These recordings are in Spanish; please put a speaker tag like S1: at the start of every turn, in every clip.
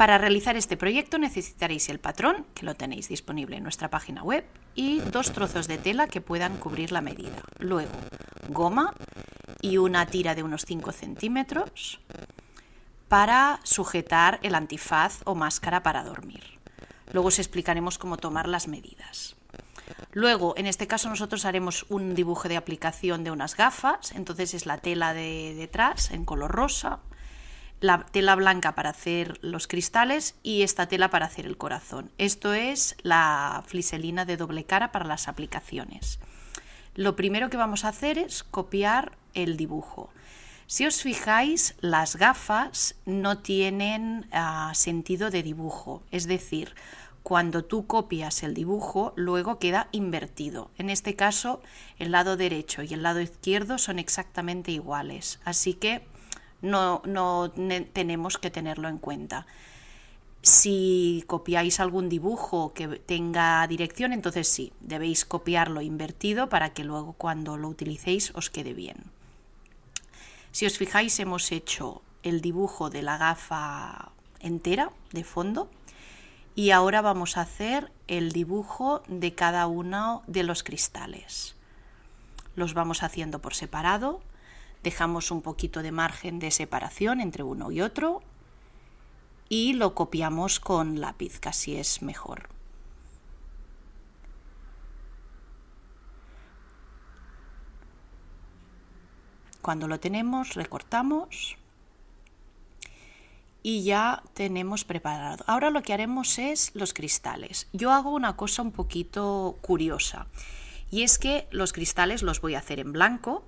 S1: Para realizar este proyecto necesitaréis el patrón, que lo tenéis disponible en nuestra página web, y dos trozos de tela que puedan cubrir la medida. Luego, goma y una tira de unos 5 centímetros para sujetar el antifaz o máscara para dormir. Luego os explicaremos cómo tomar las medidas. Luego, en este caso nosotros haremos un dibujo de aplicación de unas gafas, entonces es la tela de detrás en color rosa la tela blanca para hacer los cristales y esta tela para hacer el corazón. Esto es la fliselina de doble cara para las aplicaciones. Lo primero que vamos a hacer es copiar el dibujo. Si os fijáis, las gafas no tienen ah, sentido de dibujo, es decir, cuando tú copias el dibujo, luego queda invertido. En este caso, el lado derecho y el lado izquierdo son exactamente iguales, así que no, no tenemos que tenerlo en cuenta. Si copiáis algún dibujo que tenga dirección, entonces sí, debéis copiarlo invertido para que luego cuando lo utilicéis os quede bien. Si os fijáis, hemos hecho el dibujo de la gafa entera de fondo y ahora vamos a hacer el dibujo de cada uno de los cristales. Los vamos haciendo por separado dejamos un poquito de margen de separación entre uno y otro y lo copiamos con lápiz, casi es mejor. Cuando lo tenemos, recortamos y ya tenemos preparado. Ahora lo que haremos es los cristales. Yo hago una cosa un poquito curiosa y es que los cristales los voy a hacer en blanco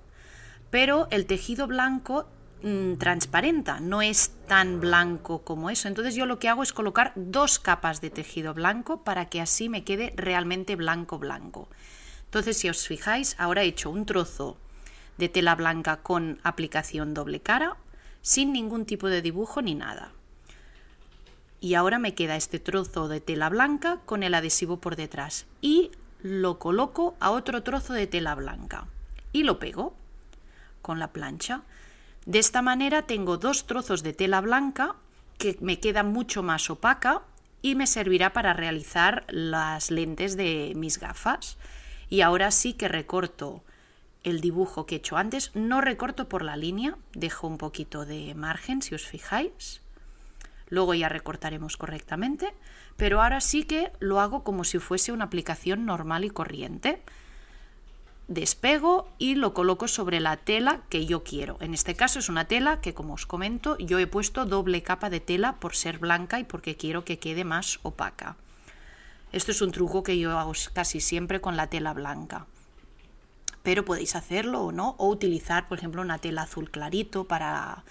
S1: pero el tejido blanco mm, transparenta, no es tan blanco como eso. Entonces yo lo que hago es colocar dos capas de tejido blanco para que así me quede realmente blanco blanco. Entonces si os fijáis, ahora he hecho un trozo de tela blanca con aplicación doble cara, sin ningún tipo de dibujo ni nada. Y ahora me queda este trozo de tela blanca con el adhesivo por detrás y lo coloco a otro trozo de tela blanca y lo pego con la plancha. De esta manera tengo dos trozos de tela blanca que me queda mucho más opaca y me servirá para realizar las lentes de mis gafas. Y ahora sí que recorto el dibujo que he hecho antes, no recorto por la línea, dejo un poquito de margen si os fijáis. Luego ya recortaremos correctamente, pero ahora sí que lo hago como si fuese una aplicación normal y corriente despego y lo coloco sobre la tela que yo quiero. En este caso es una tela que, como os comento, yo he puesto doble capa de tela por ser blanca y porque quiero que quede más opaca. Esto es un truco que yo hago casi siempre con la tela blanca. Pero podéis hacerlo o no, o utilizar, por ejemplo, una tela azul clarito para,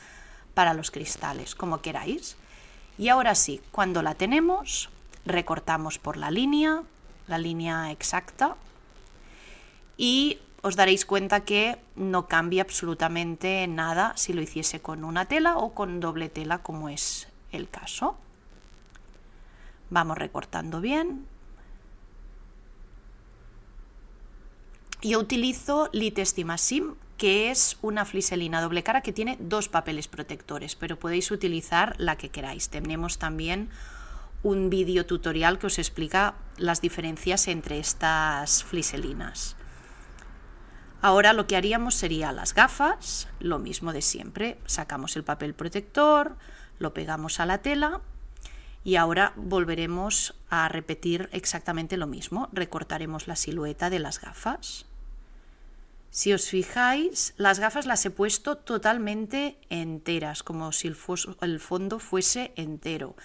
S1: para los cristales, como queráis. Y ahora sí, cuando la tenemos, recortamos por la línea, la línea exacta, y os daréis cuenta que no cambia absolutamente nada si lo hiciese con una tela o con doble tela como es el caso. Vamos recortando bien. Yo utilizo Sim, que es una fliselina doble cara que tiene dos papeles protectores, pero podéis utilizar la que queráis. Tenemos también un vídeo tutorial que os explica las diferencias entre estas fliselinas. Ahora lo que haríamos sería las gafas, lo mismo de siempre, sacamos el papel protector, lo pegamos a la tela y ahora volveremos a repetir exactamente lo mismo, recortaremos la silueta de las gafas. Si os fijáis, las gafas las he puesto totalmente enteras, como si el, fondo fuese entero,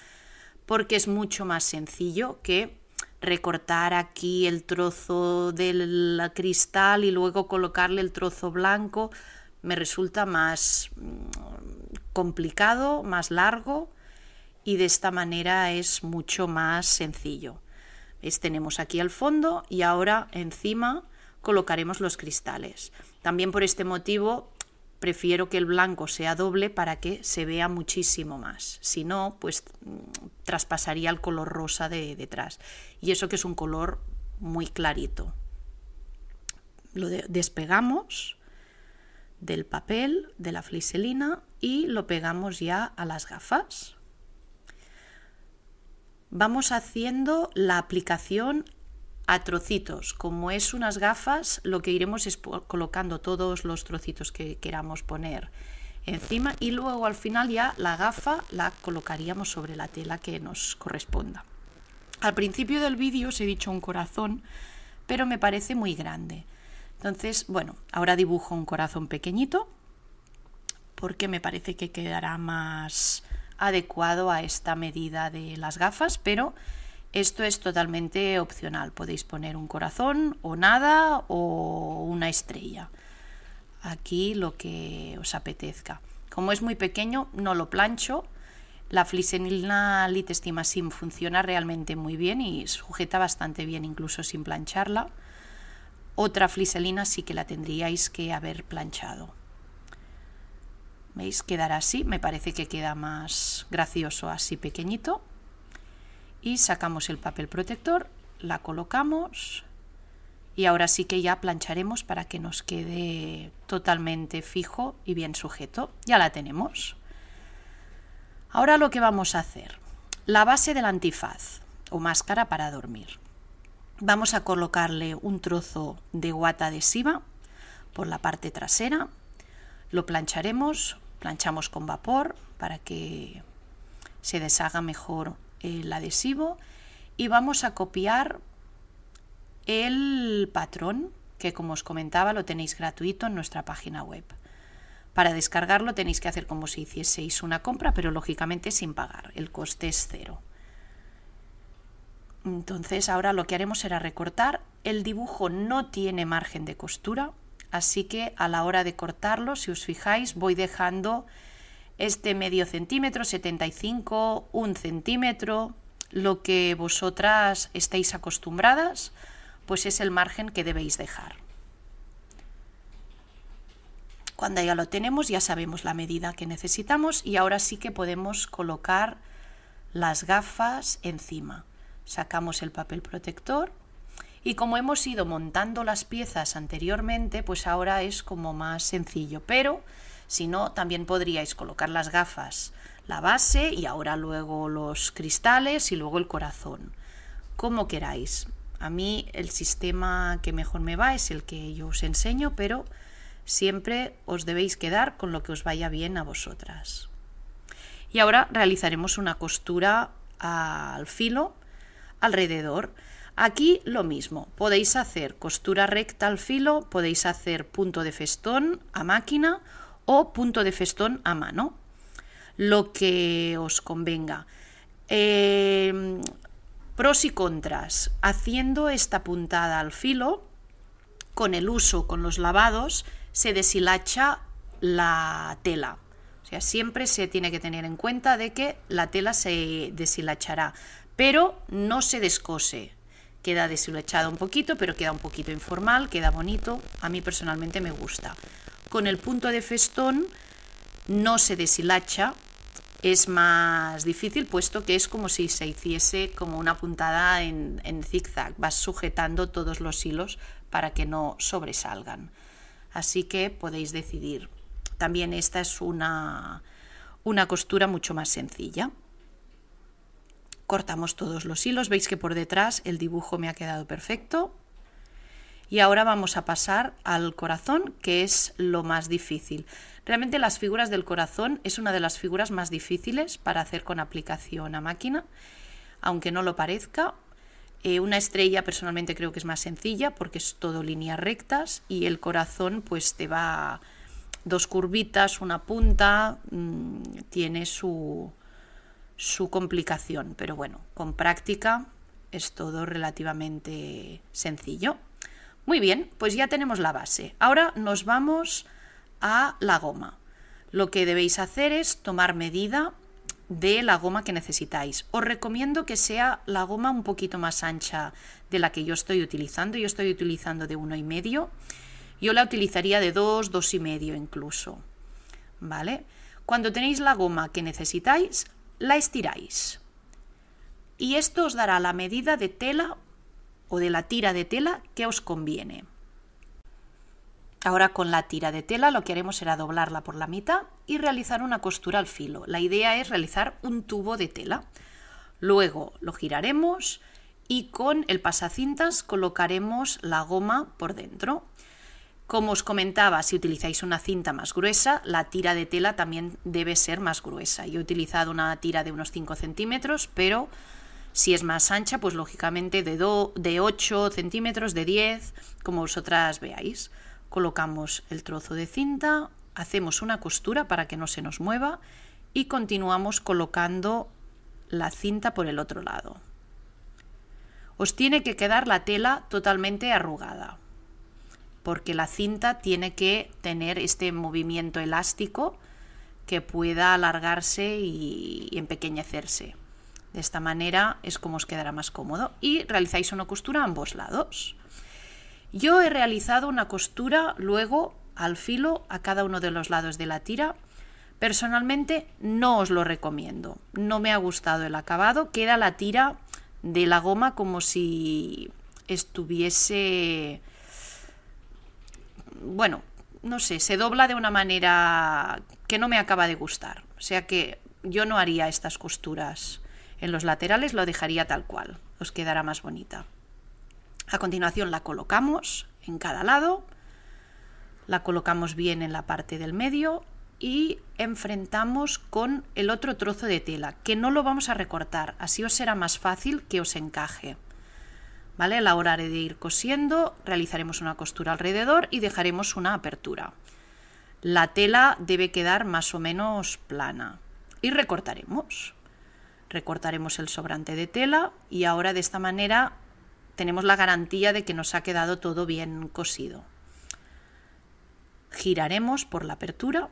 S1: porque es mucho más sencillo que recortar aquí el trozo del cristal y luego colocarle el trozo blanco me resulta más mm, complicado, más largo y de esta manera es mucho más sencillo. Tenemos aquí al fondo y ahora encima colocaremos los cristales. También por este motivo Prefiero que el blanco sea doble para que se vea muchísimo más. Si no, pues mm, traspasaría el color rosa de detrás. Y eso que es un color muy clarito. Lo despegamos del papel, de la fliselina y lo pegamos ya a las gafas. Vamos haciendo la aplicación a trocitos. Como es unas gafas, lo que iremos es colocando todos los trocitos que queramos poner encima y luego al final ya la gafa la colocaríamos sobre la tela que nos corresponda. Al principio del vídeo os he dicho un corazón, pero me parece muy grande. Entonces, bueno, ahora dibujo un corazón pequeñito porque me parece que quedará más adecuado a esta medida de las gafas, pero esto es totalmente opcional. Podéis poner un corazón o nada o una estrella. Aquí lo que os apetezca. Como es muy pequeño, no lo plancho. La Litestima SIM funciona realmente muy bien y sujeta bastante bien incluso sin plancharla. Otra fliselina sí que la tendríais que haber planchado. ¿Veis? Quedará así. Me parece que queda más gracioso así pequeñito y sacamos el papel protector, la colocamos y ahora sí que ya plancharemos para que nos quede totalmente fijo y bien sujeto. Ya la tenemos. Ahora lo que vamos a hacer, la base del antifaz o máscara para dormir. Vamos a colocarle un trozo de guata adhesiva por la parte trasera, lo plancharemos, planchamos con vapor para que se deshaga mejor el adhesivo y vamos a copiar el patrón que como os comentaba lo tenéis gratuito en nuestra página web. Para descargarlo tenéis que hacer como si hicieseis una compra, pero lógicamente sin pagar, el coste es cero. Entonces ahora lo que haremos será recortar, el dibujo no tiene margen de costura, así que a la hora de cortarlo, si os fijáis, voy dejando este medio centímetro, 75, un centímetro, lo que vosotras estéis acostumbradas, pues es el margen que debéis dejar. Cuando ya lo tenemos, ya sabemos la medida que necesitamos y ahora sí que podemos colocar las gafas encima. Sacamos el papel protector y como hemos ido montando las piezas anteriormente, pues ahora es como más sencillo, pero si no, también podríais colocar las gafas, la base y ahora luego los cristales y luego el corazón, como queráis. A mí el sistema que mejor me va es el que yo os enseño, pero siempre os debéis quedar con lo que os vaya bien a vosotras. Y ahora realizaremos una costura al filo alrededor. Aquí lo mismo, podéis hacer costura recta al filo, podéis hacer punto de festón a máquina o punto de festón a mano, lo que os convenga. Em, pros y contras. Haciendo esta puntada al filo, con el uso, con los lavados, se deshilacha la tela. O sea, siempre se tiene que tener en cuenta de que la tela se deshilachará, pero no se descose. Queda deshilachada un poquito, pero queda un poquito informal, queda bonito. A mí personalmente me gusta. Con el punto de festón no se deshilacha, es más difícil puesto que es como si se hiciese como una puntada en, zigzag, vas sujetando todos los hilos para que no sobresalgan. Así que podéis decidir. También esta es una, una costura mucho más sencilla. Cortamos todos los hilos, veis que por detrás el dibujo me ha quedado perfecto. Y ahora vamos a pasar al corazón, que es lo más difícil. Realmente las figuras del corazón es una de las figuras más difíciles para hacer con aplicación a máquina, aunque no lo parezca. Eh, una estrella personalmente creo que es más sencilla porque es todo líneas rectas y el corazón pues te va dos curvitas, una punta, mm, tiene su, su complicación, pero bueno, con práctica es todo relativamente sencillo. Muy bien, pues ya tenemos la base. Ahora nos vamos a la goma. Lo que debéis hacer es tomar medida de la goma que necesitáis. Os recomiendo que sea la goma un poquito más ancha de la que yo estoy utilizando. Yo estoy utilizando de uno y medio. Yo la utilizaría de 2, dos y medio incluso. ¿Vale? Cuando tenéis la goma que necesitáis, la estiráis. Y esto os dará la medida de tela o de la tira de tela que os conviene. Ahora con la tira de tela lo que haremos será doblarla por la mitad y realizar una costura al filo. La idea es realizar un tubo de tela. Luego lo giraremos y con el pasacintas colocaremos la goma por dentro. Como os comentaba, si utilizáis una cinta más gruesa, la tira de tela también debe ser más gruesa. Yo he utilizado una tira de unos 5 centímetros, pero si es más ancha, pues lógicamente de, de 8 centímetros, de 10, como vosotras veáis. Colocamos el trozo de cinta, hacemos una costura para que no se nos mueva y continuamos colocando la cinta por el otro lado. Os tiene que quedar la tela totalmente arrugada porque la cinta tiene que tener este movimiento elástico que pueda alargarse y empequeñecerse. De esta manera es como os quedará más cómodo y realizáis una costura a ambos lados. Yo he realizado una costura luego al filo a cada uno de los lados de la tira. Personalmente no os lo recomiendo, no me ha gustado el acabado, queda la tira de la goma como si estuviese, bueno, no sé, se dobla de una manera que no me acaba de gustar. O sea que yo no haría estas costuras. En los laterales lo dejaría tal cual, os quedará más bonita. A continuación la colocamos en cada lado, la colocamos bien en la parte del medio y enfrentamos con el otro trozo de tela, que no lo vamos a recortar, así os será más fácil que os encaje. ¿Vale? A la hora de ir cosiendo, realizaremos una costura alrededor y dejaremos una apertura. La tela debe quedar más o menos plana y recortaremos recortaremos el sobrante de tela y ahora de esta manera tenemos la garantía de que nos ha quedado todo bien cosido. Giraremos por la apertura.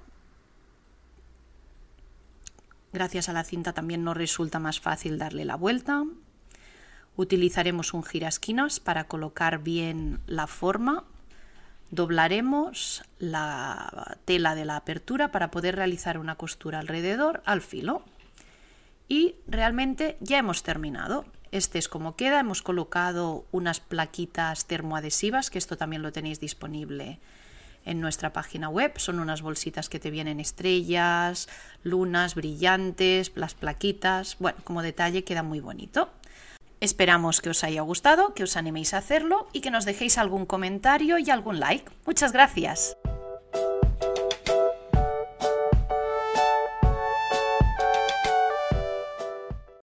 S1: Gracias a la cinta también nos resulta más fácil darle la vuelta. Utilizaremos un girasquinas para colocar bien la forma. Doblaremos la tela de la apertura para poder realizar una costura alrededor al filo y realmente ya hemos terminado. Este es como queda, hemos colocado unas plaquitas termoadhesivas, que esto también lo tenéis disponible en nuestra página web. Son unas bolsitas que te vienen estrellas, lunas brillantes, las plaquitas. Bueno, como detalle queda muy bonito. Esperamos que os haya gustado, que os animéis a hacerlo y que nos dejéis algún comentario y algún like. Muchas gracias.